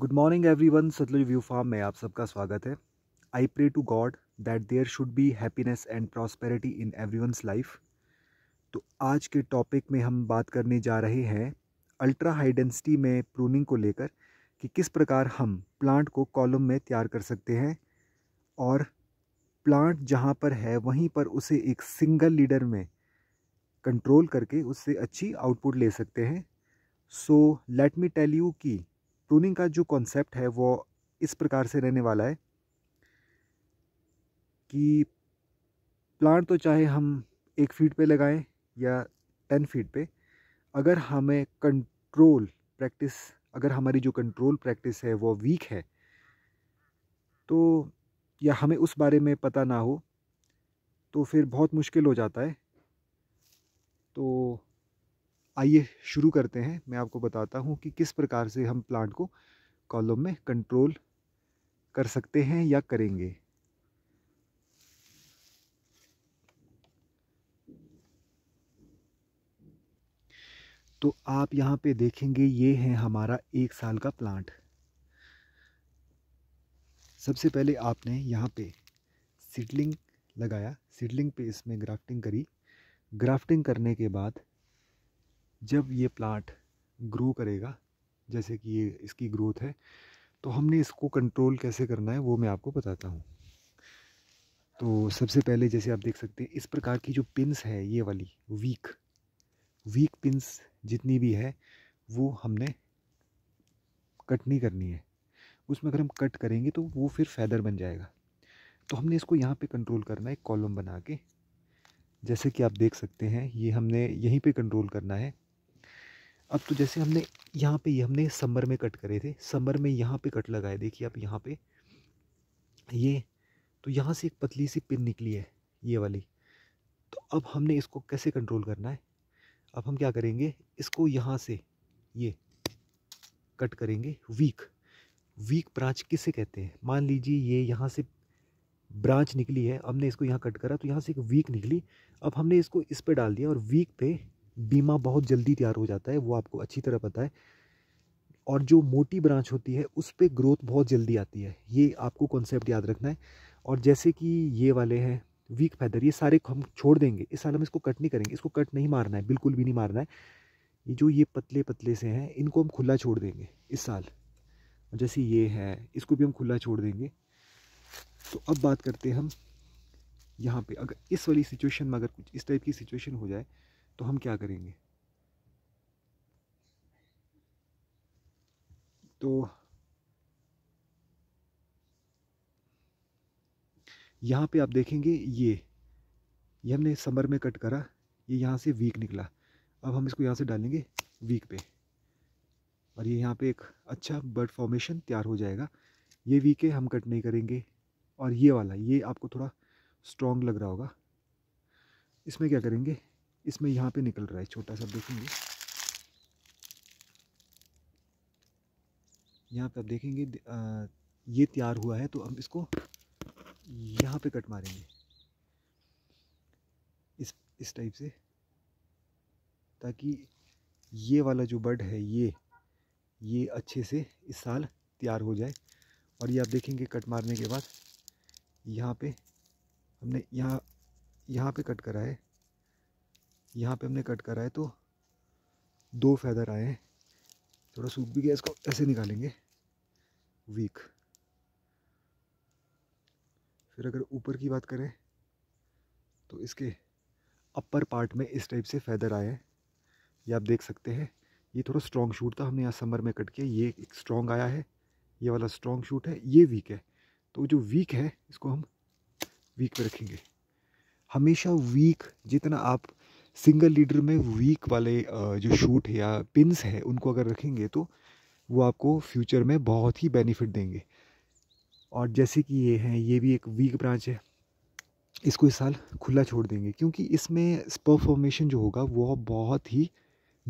good morning everyone Sutlej view farm में आप सबका स्वागत है I pray to God that there should be happiness and prosperity in everyone life तो आज के टॉपिक में हम बात करने जा रहे हैं अल्ट्रा हाई डेंसिटी में प्रूनिंग को लेकर कि किस प्रकार हम प्लांट को कॉलम में तैयार कर सकते हैं और प्लांट जहाँ पर है वहीं पर उसे एक सिंगल लीडर में कंट्रोल करके उससे अच्छी आउटपुट ले सकते हैं so let me tell you कि प्रूनिंग का जो कॉन्सेप्ट है वो इस प्रकार से रहने वाला है कि प्लांट तो चाहे हम एक फीट पे लगाएं या टेन फीट पे अगर हमें कंट्रोल प्रैक्टिस अगर हमारी जो कंट्रोल प्रैक्टिस है वो वीक है तो या हमें उस बारे में पता ना हो तो फिर बहुत मुश्किल हो जाता है तो आइए शुरू करते हैं मैं आपको बताता हूँ कि किस प्रकार से हम प्लांट को कॉलम में कंट्रोल कर सकते हैं या करेंगे तो आप यहाँ पे देखेंगे ये है हमारा एक साल का प्लांट सबसे पहले आपने यहाँ पे सीडलिंग लगाया सीडलिंग पे इसमें ग्राफ्टिंग करी ग्राफ्टिंग करने के बाद जब ये प्लांट ग्रो करेगा जैसे कि ये इसकी ग्रोथ है तो हमने इसको कंट्रोल कैसे करना है वो मैं आपको बताता हूँ तो सबसे पहले जैसे आप देख सकते हैं इस प्रकार की जो पिंस है ये वाली वीक वीक पिंस जितनी भी है वो हमने कट नहीं करनी है उसमें अगर हम कट करेंगे तो वो फिर फैदर बन जाएगा तो हमने इसको यहाँ पे कंट्रोल करना है कॉलम बना के जैसे कि आप देख सकते हैं ये हमने यहीं पे कंट्रोल करना है अब तो जैसे हमने यहाँ पे ये हमने समर में कट करे थे समर में यहाँ पे कट लगाए देखिए आप यहाँ पे ये तो यहाँ से एक पतली सी पिन निकली है ये वाली तो अब हमने इसको कैसे कंट्रोल करना है अब हम क्या करेंगे इसको यहाँ से ये कट करेंगे वीक वीक ब्रांच किसे कहते हैं मान लीजिए ये यहाँ से ब्रांच निकली है हमने इसको यहाँ कट करा तो यहाँ से एक वीक निकली अब हमने इसको इस पर डाल दिया और वीक पे बीमा बहुत जल्दी तैयार हो जाता है वो आपको अच्छी तरह पता है और जो मोटी ब्रांच होती है उस पर ग्रोथ बहुत जल्दी आती है ये आपको कॉन्सेप्ट याद रखना है और जैसे कि ये वाले हैं वीक फैदर ये सारे हम छोड़ देंगे इस साल हम इसको कट नहीं करेंगे इसको कट नहीं मारना है बिल्कुल भी नहीं मारना है ये जो ये पतले पतले से हैं इनको हम खुला छोड़ देंगे इस साल जैसे ये है इसको भी हम खुला छोड़ देंगे तो अब बात करते हैं हम यहाँ पे अगर इस वाली सिचुएशन में अगर कुछ इस टाइप की सिचुएशन हो जाए तो हम क्या करेंगे तो यहाँ पे आप देखेंगे ये ये हमने समर में कट करा ये यहाँ से वीक निकला अब हम इसको यहाँ से डालेंगे वीक पे और ये यहाँ पे एक अच्छा बर्ड फॉर्मेशन तैयार हो जाएगा ये वीक है हम कट नहीं करेंगे और ये वाला ये आपको थोड़ा स्ट्रॉन्ग लग रहा होगा इसमें क्या करेंगे इसमें यहाँ पे निकल रहा है छोटा सा देखेंगे यहाँ पे आप देखेंगे ये तैयार हुआ है तो हम इसको यहाँ पे कट मारेंगे इस इस टाइप से ताकि ये वाला जो बर्ड है ये ये अच्छे से इस साल तैयार हो जाए और ये आप देखेंगे कट मारने के बाद यहाँ पे हमने यहाँ यहाँ पे कट करा है यहाँ पे हमने कट करा है तो दो फैदर आए हैं थोड़ा सूख भी गया इसको ऐसे निकालेंगे वीक फिर अगर ऊपर की बात करें तो इसके अपर पार्ट में इस टाइप से फैदर आए हैं ये आप देख सकते हैं ये थोड़ा स्ट्रॉन्ग शूट था हमने यहाँ समर में कट किया ये एक स्ट्रॉन्ग आया है ये वाला स्ट्रॉन्ग शूट है ये वीक है तो जो वीक है इसको हम वीक पर रखेंगे हमेशा वीक जितना आप सिंगल लीडर में वीक वाले जो शूट है या पिन्स है उनको अगर रखेंगे तो वो आपको फ्यूचर में बहुत ही बेनिफिट देंगे और जैसे कि ये हैं ये भी एक वीक ब्रांच है इसको इस साल खुला छोड़ देंगे क्योंकि इसमें परफॉर्मेशन जो होगा वो बहुत ही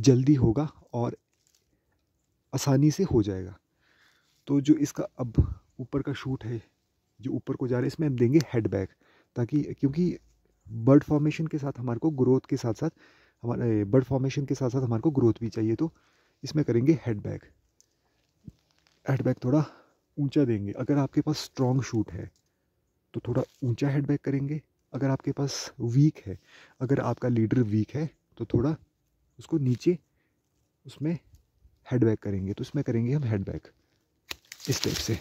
जल्दी होगा और आसानी से हो जाएगा तो जो इसका अब ऊपर का शूट है जो ऊपर को जा रहा है इसमें हम देंगे हेड बैग ताकि क्योंकि बर्ड फॉर्मेशन के साथ हमारे को ग्रोथ के साथ साथ हमारे बर्ड फॉर्मेशन के साथ साथ हमारे को ग्रोथ भी चाहिए तो इसमें करेंगे हेड बैग हेड बैग थोड़ा ऊंचा देंगे अगर आपके पास स्ट्रॉन्ग शूट है तो थोड़ा ऊंचा हेड बैग करेंगे अगर आपके पास वीक है अगर आपका लीडर वीक है तो थोड़ा उसको नीचे उसमें हेड बैग करेंगे तो इसमें करेंगे हम हेड बैग इस टाइप से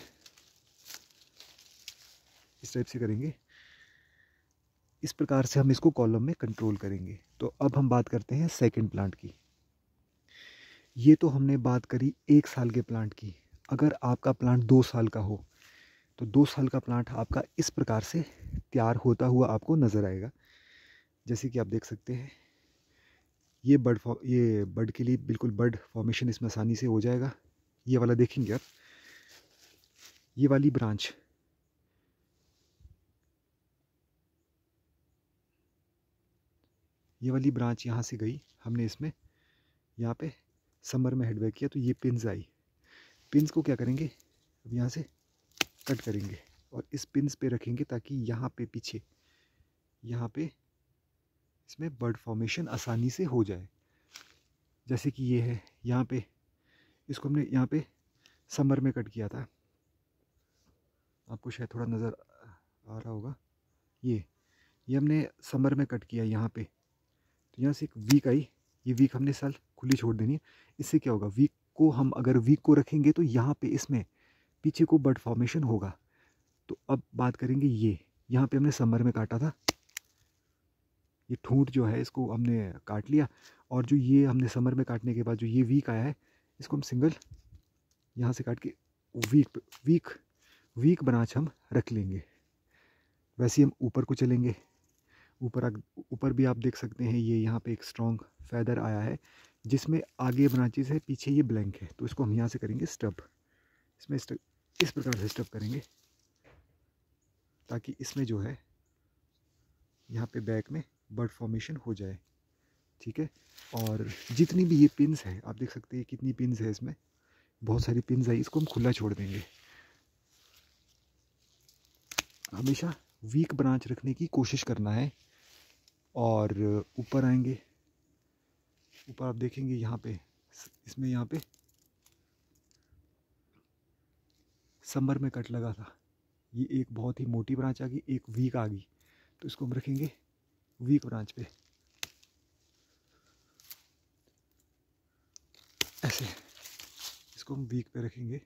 इस टाइप से करेंगे इस प्रकार से हम इसको कॉलम में कंट्रोल करेंगे तो अब हम बात करते हैं सेकंड प्लांट की ये तो हमने बात करी एक साल के प्लांट की अगर आपका प्लांट दो साल का हो तो दो साल का प्लांट आपका इस प्रकार से तैयार होता हुआ आपको नज़र आएगा जैसे कि आप देख सकते हैं ये बर्ड ये बर्ड के लिए बिल्कुल बर्ड फॉर्मेशन इसमें आसानी से हो जाएगा ये वाला देखेंगे आप ये वाली ब्रांच ये वाली ब्रांच यहाँ से गई हमने इसमें यहाँ पे समर में हेडबैक किया तो ये पिंस आई पिंस को क्या करेंगे अब यहाँ से कट करेंगे और इस पिंस पे रखेंगे ताकि यहाँ पे पीछे यहाँ पे इसमें बर्ड फॉर्मेशन आसानी से हो जाए जैसे कि ये है यहाँ पे इसको हमने यहाँ पे समर में कट किया था आपको शायद थोड़ा नज़र आ रहा होगा ये ये हमने समर में कट किया यहाँ पे तो यहाँ से एक वीक आई ये वीक हमने साल खुली छोड़ देनी है इससे क्या होगा वीक को हम अगर वीक को रखेंगे तो यहाँ पे इसमें पीछे को बर्ड फॉर्मेशन होगा तो अब बात करेंगे ये यहाँ पे हमने समर में काटा था ये ठूंठ जो है इसको हमने काट लिया और जो ये हमने समर में काटने के बाद जो ये वीक आया है इसको हम सिंगल यहाँ से काट के वीक वीक वीक बनाच हम रख लेंगे वैसे ही हम ऊपर को चलेंगे ऊपर ऊपर भी आप देख सकते हैं ये यहाँ पे एक स्ट्रॉन्ग फैदर आया है जिसमें आगे ब्रांचेज है पीछे ये ब्लैंक है तो इसको हम यहाँ से करेंगे स्टब इसमें स्टब इस प्रकार से स्टब करेंगे ताकि इसमें जो है यहाँ पे बैक में बर्ड फॉर्मेशन हो जाए ठीक है और जितनी भी ये पिनस है आप देख सकते हैं कितनी पिनस है इसमें बहुत सारी पिनस आई इसको हम खुला छोड़ देंगे हमेशा वीक ब्रांच रखने की कोशिश करना है और ऊपर आएंगे ऊपर आप देखेंगे यहाँ पे इसमें यहाँ पे समर में कट लगा था ये एक बहुत ही मोटी ब्रांच आ गई एक वीक आ गई तो इसको हम रखेंगे वीक ब्रांच पे ऐसे इसको हम वीक पे रखेंगे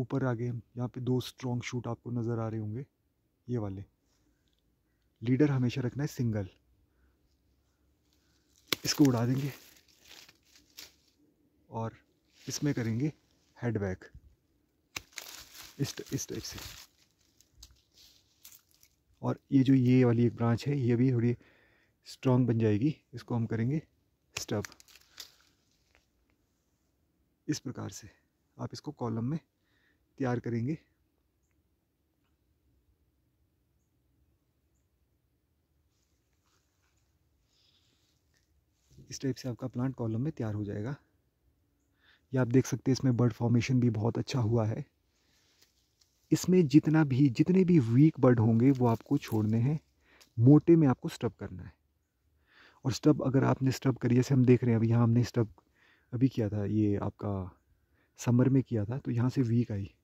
ऊपर आगे यहाँ पे दो स्ट्रॉन्ग शूट आपको नज़र आ रहे होंगे ये वाले लीडर हमेशा रखना है सिंगल इसको उड़ा देंगे और इसमें करेंगे हेड बैक इस इस टाइप से और ये जो ये वाली एक ब्रांच है ये भी थोड़ी स्ट्रॉन्ग बन जाएगी इसको हम करेंगे स्टब इस प्रकार से आप इसको कॉलम में तैयार करेंगे इस टाइप से आपका प्लांट कॉलम में तैयार हो जाएगा ये आप देख सकते हैं इसमें बर्ड फॉर्मेशन भी बहुत अच्छा हुआ है इसमें जितना भी जितने भी वीक बर्ड होंगे वो आपको छोड़ने हैं मोटे में आपको स्टब करना है और स्टब अगर आपने स्टब करी जैसे हम देख रहे हैं अभी यहाँ हमने स्टब अभी किया था ये आपका समर में किया था तो यहाँ से वीक आई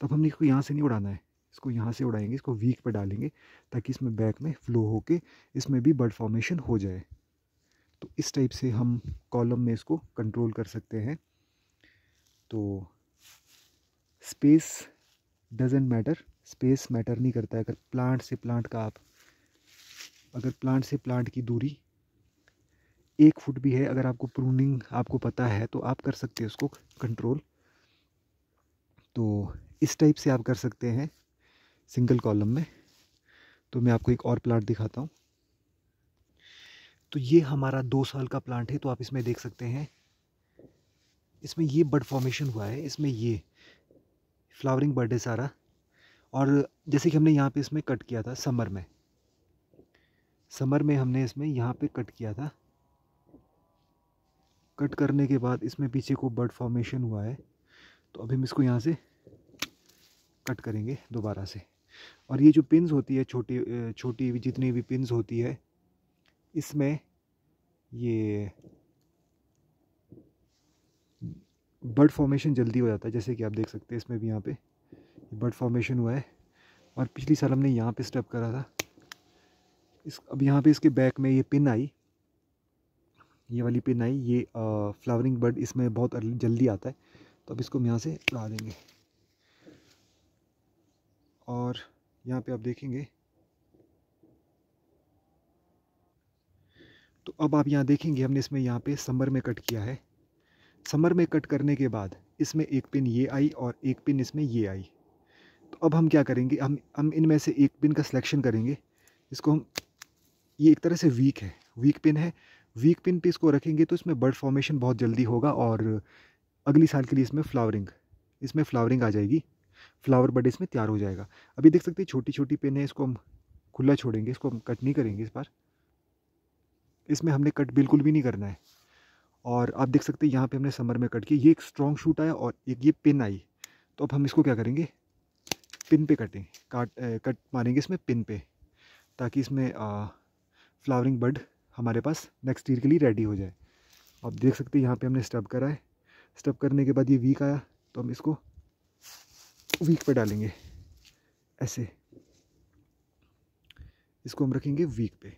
तो अब हमने इसको यहाँ से नहीं उड़ाना है इसको यहाँ से उड़ाएंगे इसको वीक पे डालेंगे ताकि इसमें बैक में फ्लो होके इसमें भी बर्ड फॉर्मेशन हो जाए तो इस टाइप से हम कॉलम में इसको कंट्रोल कर सकते हैं तो space doesn't matter space matter नहीं करता है अगर प्लांट से प्लांट का आप अगर प्लांट से प्लांट की दूरी एक फुट भी है अगर आपको प्रूनिंग आपको पता है तो आप कर सकते हैं उसको कंट्रोल तो इस टाइप से आप कर सकते हैं सिंगल कॉलम में तो मैं आपको एक और प्लांट दिखाता हूँ तो ये हमारा दो साल का प्लांट है तो आप इसमें देख सकते हैं इसमें ये बर्ड फॉर्मेशन हुआ है इसमें ये फ्लावरिंग बर्ड है सारा और जैसे कि हमने यहाँ पे इसमें कट किया था समर में समर में हमने इसमें यहाँ पे कट किया था कट करने के बाद इसमें पीछे को बर्ड फॉर्मेशन हुआ है तो अभी हम इसको यहाँ से कट करेंगे दोबारा से और ये जो पिंस होती है छोटी छोटी भी जितनी भी पिंस होती है इसमें ये बर्ड फॉर्मेशन जल्दी हो जाता है जैसे कि आप देख सकते हैं इसमें भी यहाँ पे बर्ड फॉर्मेशन हुआ है और पिछली साल हमने यहाँ पे स्टेप करा था इस अब यहाँ पे इसके बैक में ये पिन आई ये वाली पिन आई ये आ, फ्लावरिंग बर्ड इसमें बहुत जल्दी आता है तो अब इसको हम यहाँ से ला देंगे और यहाँ पे आप देखेंगे तो अब आप यहाँ देखेंगे हमने इसमें यहाँ पे समर में कट किया है समर में कट करने के बाद इसमें एक पिन ये आई और एक पिन इसमें ये आई तो अब हम क्या करेंगे हम हम इनमें से एक पिन का सिलेक्शन करेंगे इसको हम ये एक तरह से वीक है वीक पिन है वीक पिन पे इसको रखेंगे तो इसमें बर्ड फॉर्मेशन बहुत जल्दी होगा और अगली साल के लिए इसमें फ्लावरिंग इसमें फ्लावरिंग आ जाएगी फ्लावर बड इसमें तैयार हो जाएगा अभी देख सकते हैं छोटी छोटी पेन है इसको हम खुला छोड़ेंगे इसको हम कट नहीं करेंगे इस बार इसमें हमने कट बिल्कुल भी नहीं करना है और आप देख सकते हैं यहाँ पे हमने समर में कट किया ये एक स्ट्रॉन्ग शूट आया और एक ये पिन आई तो अब हम इसको क्या करेंगे पिन पे कटें काट ए, कट मारेंगे इसमें पिन पे ताकि इसमें आ, फ्लावरिंग बर्ड हमारे पास नेक्स्ट ईयर के लिए रेडी हो जाए आप देख सकते हैं यहाँ पे हमने स्टब करा है स्टब करने के बाद ये वीक आया तो हम इसको वीक पे डालेंगे ऐसे इसको हम रखेंगे वीक पे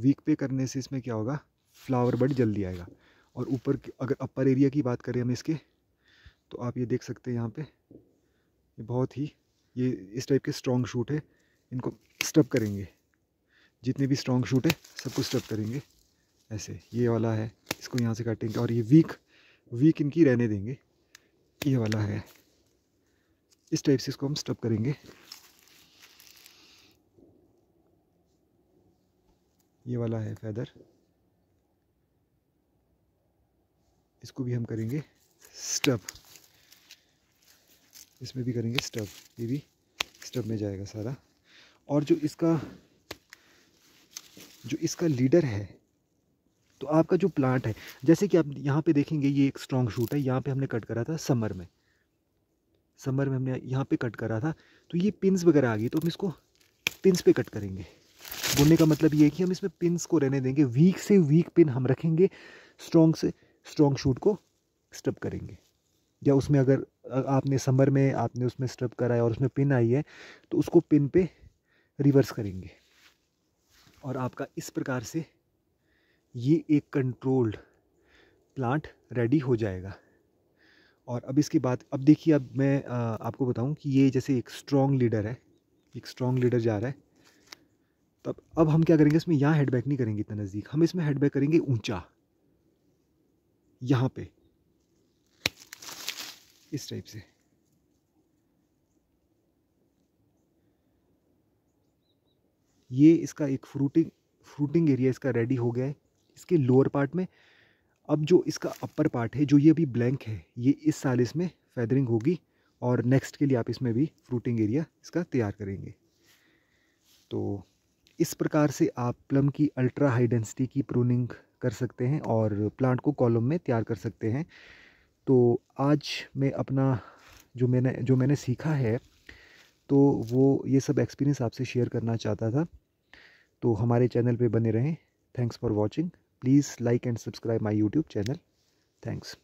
वीक पे करने से इसमें क्या होगा फ्लावर बड जल्दी आएगा और ऊपर अगर अपर एरिया की बात करें हम इसके तो आप ये देख सकते हैं यहाँ पे ये बहुत ही ये इस टाइप के स्ट्रॉन्ग शूट है इनको स्टप करेंगे जितने भी स्ट्रॉन्ग शूट है सबको स्टप करेंगे ऐसे ये वाला है इसको यहाँ से काटेंगे और ये वीक वीक इनकी रहने देंगे ये वाला है इस टाइप से इसको हम स्टप करेंगे ये वाला है फैदर इसको भी हम करेंगे स्टब इसमें भी करेंगे स्टब ये भी स्टब में जाएगा सारा और जो इसका जो इसका लीडर है तो आपका जो प्लांट है जैसे कि आप यहाँ पे देखेंगे ये एक स्ट्रॉन्ग शूट है यहाँ पे हमने कट करा था समर में समर में हमने यहाँ पे कट करा था तो ये पिंस वगैरह आ गई तो हम इसको पिंस पे कट करेंगे बोलने का मतलब ये है कि हम इसमें पिंस को रहने देंगे वीक से वीक पिन हम रखेंगे स्ट्रॉन्ग से स्ट्रॉन्ग शूट को स्टप करेंगे या उसमें अगर आपने समर में आपने उसमें स्टप करा है और उसमें पिन आई है तो उसको पिन पे रिवर्स करेंगे और आपका इस प्रकार से ये एक कंट्रोल्ड प्लांट रेडी हो जाएगा और अब इसके बाद अब देखिए अब मैं आ, आपको बताऊं कि ये जैसे एक स्ट्रॉन्ग लीडर है एक स्ट्रॉन्ग लीडर जा रहा है तब अब हम क्या करेंगे इसमें यहाँ हेडबैक नहीं करेंगे इतना नज़दीक हम इसमें हेडबैक करेंगे ऊंचा यहाँ पे इस टाइप से ये इसका एक फ्रूटिंग फ्रूटिंग एरिया इसका रेडी हो गया है इसके लोअर पार्ट में अब जो इसका अपर पार्ट है जो ये अभी ब्लैंक है ये इस साल इसमें फैदरिंग होगी और नेक्स्ट के लिए आप इसमें भी फ्रूटिंग एरिया इसका तैयार करेंगे तो इस प्रकार से आप प्लम की अल्ट्रा हाई डेंसिटी की प्रूनिंग कर सकते हैं और प्लांट को कॉलम में तैयार कर सकते हैं तो आज मैं अपना जो मैंने जो मैंने सीखा है तो वो ये सब एक्सपीरियंस आपसे शेयर करना चाहता था तो हमारे चैनल पे बने रहें thanks for watching please like and subscribe my youtube channel thanks